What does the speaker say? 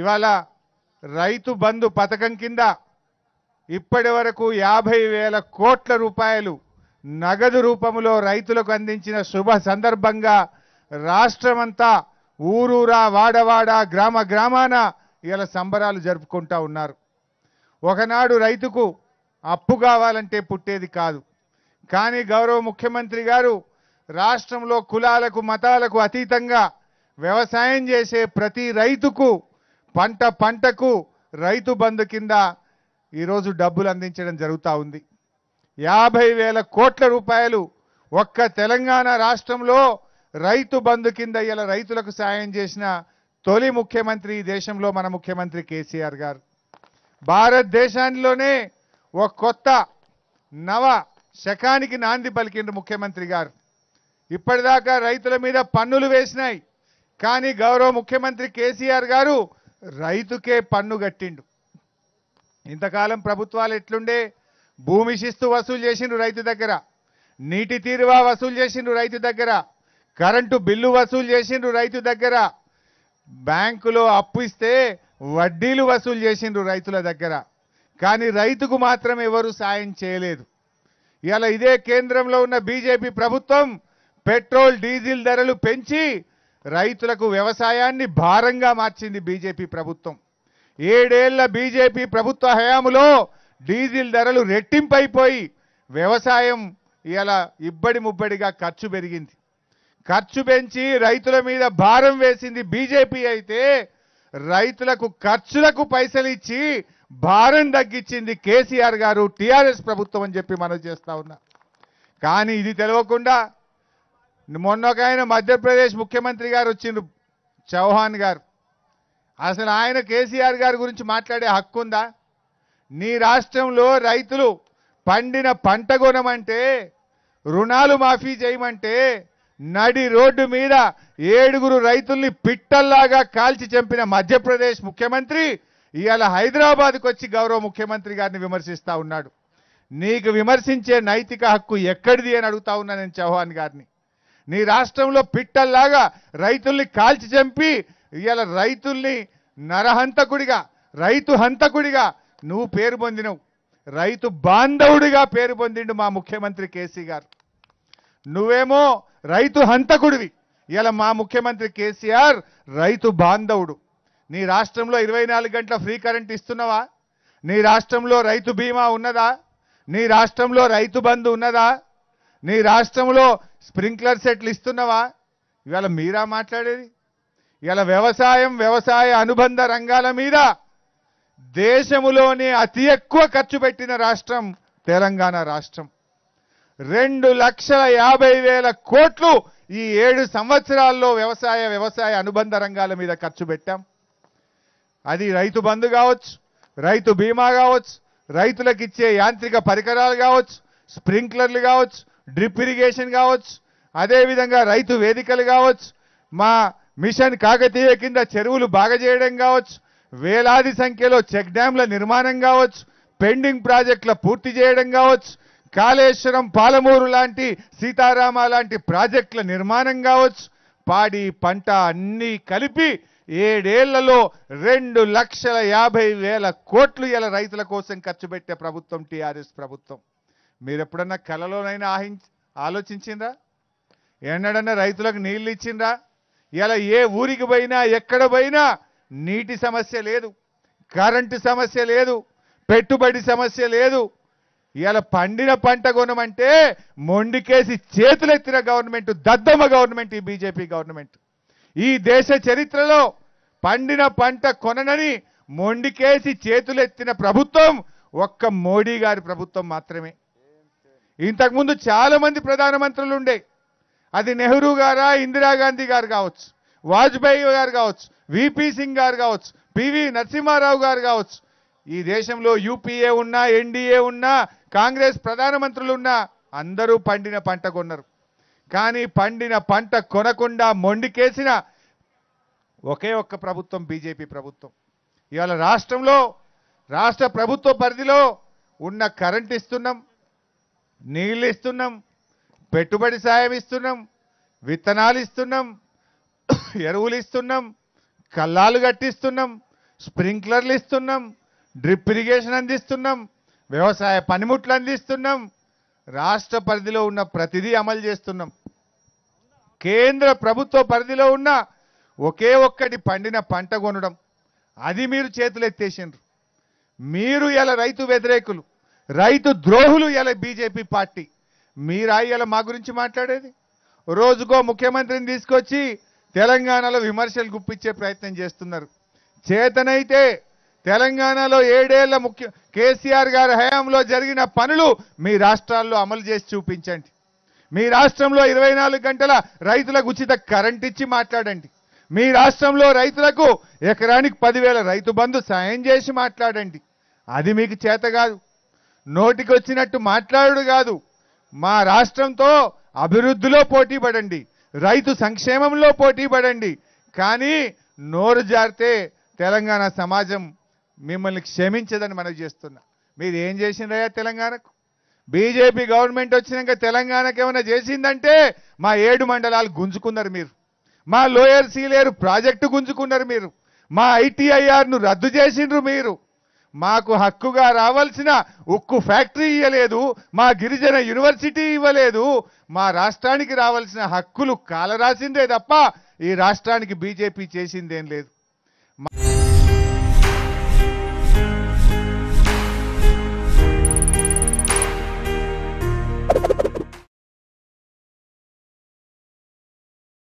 ఇవాళ రైతు బంధు పథకం కింద ఇప్పటి వరకు యాభై వేల కోట్ల రూపాయలు నగదు రూపంలో రైతులకు అందించిన శుభ సందర్భంగా రాష్ట్రమంతా ఊరూరా వాడవాడ గ్రామ గ్రామాన ఇలా సంబరాలు జరుపుకుంటా ఉన్నారు ఒకనాడు రైతుకు అప్పు కావాలంటే పుట్టేది కాదు కానీ గౌరవ ముఖ్యమంత్రి గారు రాష్ట్రంలో కులాలకు మతాలకు అతీతంగా వ్యవసాయం చేసే ప్రతి రైతుకు పంట పంటకు రైతు బంధు కింద ఈరోజు డబ్బులు అందించడం జరుగుతూ ఉంది యాభై వేల కోట్ల రూపాయలు ఒక్క తెలంగాణ రాష్ట్రంలో రైతు బంధు కింద ఇలా రైతులకు సాయం చేసిన తొలి ముఖ్యమంత్రి ఈ దేశంలో మన ముఖ్యమంత్రి కేసీఆర్ గారు భారతదేశంలోనే ఒక కొత్త నవ శకానికి నాంది పలికిండు ముఖ్యమంత్రి గారు ఇప్పటిదాకా రైతుల మీద పన్నులు వేసినాయి కానీ గౌరవ ముఖ్యమంత్రి కేసీఆర్ గారు రైతుకే పన్ను కట్టిండు ఇంతకాలం ప్రభుత్వాలు ఎట్లుండే భూమి శిస్తు వసూలు చేసిండు రైతు దగ్గర నీటి తీరువా వసూలు చేసిండు రైతు దగ్గర కరెంటు బిల్లు వసూలు చేసిండు రైతు దగ్గర బ్యాంకులో అప్పు ఇస్తే వడ్డీలు వసూలు చేసిండు రైతుల దగ్గర కానీ రైతుకు మాత్రం ఎవరు సాయం చేయలేదు ఇలా ఇదే కేంద్రంలో ఉన్న బీజేపీ ప్రభుత్వం పెట్రోల్ డీజిల్ ధరలు పెంచి రైతులకు వ్యవసాయాన్ని భారంగా మార్చింది బీజేపీ ప్రభుత్వం ఏడేళ్ల బీజేపీ ప్రభుత్వ హయాములో డీజిల్ ధరలు రెట్టింపైపోయి వ్యవసాయం ఇలా ఇబ్బడి ముబ్బడిగా ఖర్చు పెరిగింది ఖర్చు పెంచి రైతుల మీద భారం వేసింది బీజేపీ అయితే రైతులకు ఖర్చులకు పైసలు ఇచ్చి భారం తగ్గించింది కేసీఆర్ గారు టీఆర్ఎస్ ప్రభుత్వం అని చెప్పి మనం చేస్తా ఉన్నా కానీ ఇది తెలవకుండా మొన్న ఒక ఆయన మధ్యప్రదేశ్ ముఖ్యమంత్రి గారు వచ్చిండ్రు చౌహాన్ గారు అసలు ఆయన కేసీఆర్ గారి గురించి మాట్లాడే హక్కు ఉందా నీ రాష్ట్రంలో రైతులు పండిన పంట కొనమంటే రుణాలు మాఫీ చేయమంటే నడి రోడ్డు మీద ఏడుగురు రైతుల్ని పిట్టల్లాగా కాల్చి చంపిన మధ్యప్రదేశ్ ముఖ్యమంత్రి ఇవాళ హైదరాబాద్కు వచ్చి గౌరవ ముఖ్యమంత్రి గారిని విమర్శిస్తూ ఉన్నాడు నీకు విమర్శించే నైతిక హక్కు ఎక్కడిది అని అడుగుతా ఉన్నా నేను చౌహాన్ గారిని నీ రాష్ట్రంలో పిట్టల్లాగా రైతుల్ని కాల్చి చంపి ఇవాళ రైతుల్ని నరహంతకుడిగా రైతు హంతకుడిగా నువ్వు పేరు పొందినవు రైతు బాంధవుడిగా పేరు పొందిండు మా ముఖ్యమంత్రి కేసీ గారు నువ్వేమో రైతు హంతకుడివి ఇలా మా ముఖ్యమంత్రి కేసీఆర్ రైతు బాంధవుడు నీ రాష్ట్రంలో ఇరవై గంటల ఫ్రీ కరెంట్ ఇస్తున్నావా నీ రాష్ట్రంలో రైతు బీమా ఉన్నదా నీ రాష్ట్రంలో రైతు బంధు ఉన్నదా నీ రాష్ట్రంలో స్ప్రింక్లర్ సెట్లు ఇస్తున్నావా ఇవాళ మీరా మాట్లాడేది ఇవాళ వ్యవసాయం వ్యవసాయ అనుబంధ రంగాల మీద దేశములోనే అతి ఎక్కువ ఖర్చు పెట్టిన రాష్ట్రం తెలంగాణ రాష్ట్రం రెండు లక్షల యాభై వేల కోట్లు ఈ ఏడు సంవత్సరాల్లో వ్యవసాయ వ్యవసాయ అనుబంధ రంగాల మీద ఖర్చు పెట్టాం అది రైతు బంధు కావచ్చు రైతు బీమా కావచ్చు రైతులకు ఇచ్చే యాంత్రిక పరికరాలు కావచ్చు స్ప్రింక్లర్లు కావచ్చు డ్రిప్ ఇరిగేషన్ కావచ్చు అదేవిధంగా రైతు వేదికలు కావచ్చు మా మిషన్ కాకతీయ కింద చెరువులు బాగా చేయడం కావచ్చు వేలాది సంఖ్యలో చెక్ డ్యాంల నిర్మాణం కావచ్చు పెండింగ్ ప్రాజెక్టుల పూర్తి చేయడం కావచ్చు కాళేశ్వరం పాలమూరు లాంటి సీతారామ లాంటి ప్రాజెక్టుల నిర్మాణం కావచ్చు పాడి పంట అన్నీ కలిపి ఏడేళ్లలో రెండు లక్షల యాభై వేల కోట్లు ఇలా రైతుల కోసం ఖర్చు పెట్టే ప్రభుత్వం టీఆర్ఎస్ ప్రభుత్వం మీరు ఎప్పుడన్నా కళలోనైనా ఆహి ఆలోచించిందా ఎన్నడన్నా రైతులకు నీళ్ళు ఇచ్చిందా ఇలా ఏ ఊరికి పోయినా ఎక్కడ పోయినా నీటి సమస్య లేదు కరెంటు సమస్య లేదు పెట్టుబడి సమస్య లేదు ఇలా పండిన పంట కొనమంటే మొండికేసి చేతులెత్తిన గవర్నమెంట్ దద్దమ్మ గవర్నమెంట్ ఈ బీజేపీ గవర్నమెంట్ ఈ దేశ చరిత్రలో పండిన పంట కొననని మొండికేసి చేతులెత్తిన ప్రభుత్వం ఒక్క మోడీ గారి ప్రభుత్వం మాత్రమే ఇంతకుముందు చాలామంది ప్రధానమంత్రులు ఉండే అది నెహ్రూ గారా ఇందిరాగాంధీ గారు కావచ్చు వాజ్పేయి గారు కావచ్చు విపి సింగ్ గారు కావచ్చు పివి నరసింహారావు గారు కావచ్చు ఈ దేశంలో యూపీఏ ఉన్నా ఎన్డీఏ ఉన్నా కాంగ్రెస్ ప్రధానమంత్రులు ఉన్నా అందరూ పండిన పంట కొన్నారు కానీ పండిన పంట కొనకుండా మొండికేసిన ఒకే ఒక్క ప్రభుత్వం బీజేపీ ప్రభుత్వం ఇవాళ రాష్ట్రంలో రాష్ట్ర ప్రభుత్వ పరిధిలో ఉన్న కరెంట్ ఇస్తున్నాం నీళ్ళు ఇస్తున్నాం పెట్టుబడి సాయం ఇస్తున్నాం విత్తనాలు ఇస్తున్నాం ఎరువులు ఇస్తున్నాం కల్లాలు కట్టిస్తున్నాం స్ప్రింక్లర్లు ఇస్తున్నాం డ్రిప్ ఇరిగేషన్ అందిస్తున్నాం వ్యవసాయ పనిముట్లు అందిస్తున్నాం రాష్ట్ర పరిధిలో ఉన్న ప్రతిదీ అమలు చేస్తున్నాం కేంద్ర ప్రభుత్వ పరిధిలో ఉన్న ఒకే ఒక్కటి పండిన పంట కొనడం అది మీరు చేతులెత్తేసిండ్రు మీరు ఇలా రైతు వ్యతిరేకులు రైతు ద్రోహులు ఇలా బీజేపీ పార్టీ మీరా ఇలా మా గురించి మాట్లాడేది రోజుకో ముఖ్యమంత్రిని తీసుకొచ్చి తెలంగాణలో విమర్శలు గుప్పించే ప్రయత్నం చేస్తున్నారు చేతనైతే తెలంగాణలో ఏడేళ్ల ముఖ్య కేసీఆర్ గారి హయాంలో జరిగిన పనులు మీ రాష్ట్రాల్లో అమలు చేసి చూపించండి మీ రాష్ట్రంలో ఇరవై గంటల రైతులకు ఉచిత కరెంట్ ఇచ్చి మాట్లాడండి మీ రాష్ట్రంలో రైతులకు ఎకరానికి పదివేల రైతు బంధు సాయం చేసి మాట్లాడండి అది మీకు చేత కాదు నోటికొచ్చినట్టు మాట్లాడు కాదు మా రాష్ట్రంతో అభివృద్ధిలో పోటీ పడండి రైతు సంక్షేమంలో పోటీ పడండి కానీ నోరు జారితే తెలంగాణ సమాజం మిమ్మల్ని క్షమించదని మనవి చేస్తున్నా మీరు ఏం చేసిండ్రయ్యా తెలంగాణకు బీజేపీ గవర్నమెంట్ వచ్చినాక తెలంగాణకు ఏమైనా చేసిందంటే మా ఏడు మండలాలు గుంజుకున్నారు మీరు మా లోయర్ సీలేరు ప్రాజెక్టు గుంజుకున్నారు మీరు మా ఐటీఐఆర్ను రద్దు చేసిండ్రు మీరు మాకు హక్కుగా రావాల్సిన ఉక్కు ఫ్యాక్టరీ ఇవ్వలేదు మా గిరిజన యూనివర్సిటీ ఇవ్వలేదు మా రాష్ట్రానికి రావాల్సిన హక్కులు కాలరాసిందే తప్ప ఈ రాష్ట్రానికి బీజేపీ చేసిందేం లేదు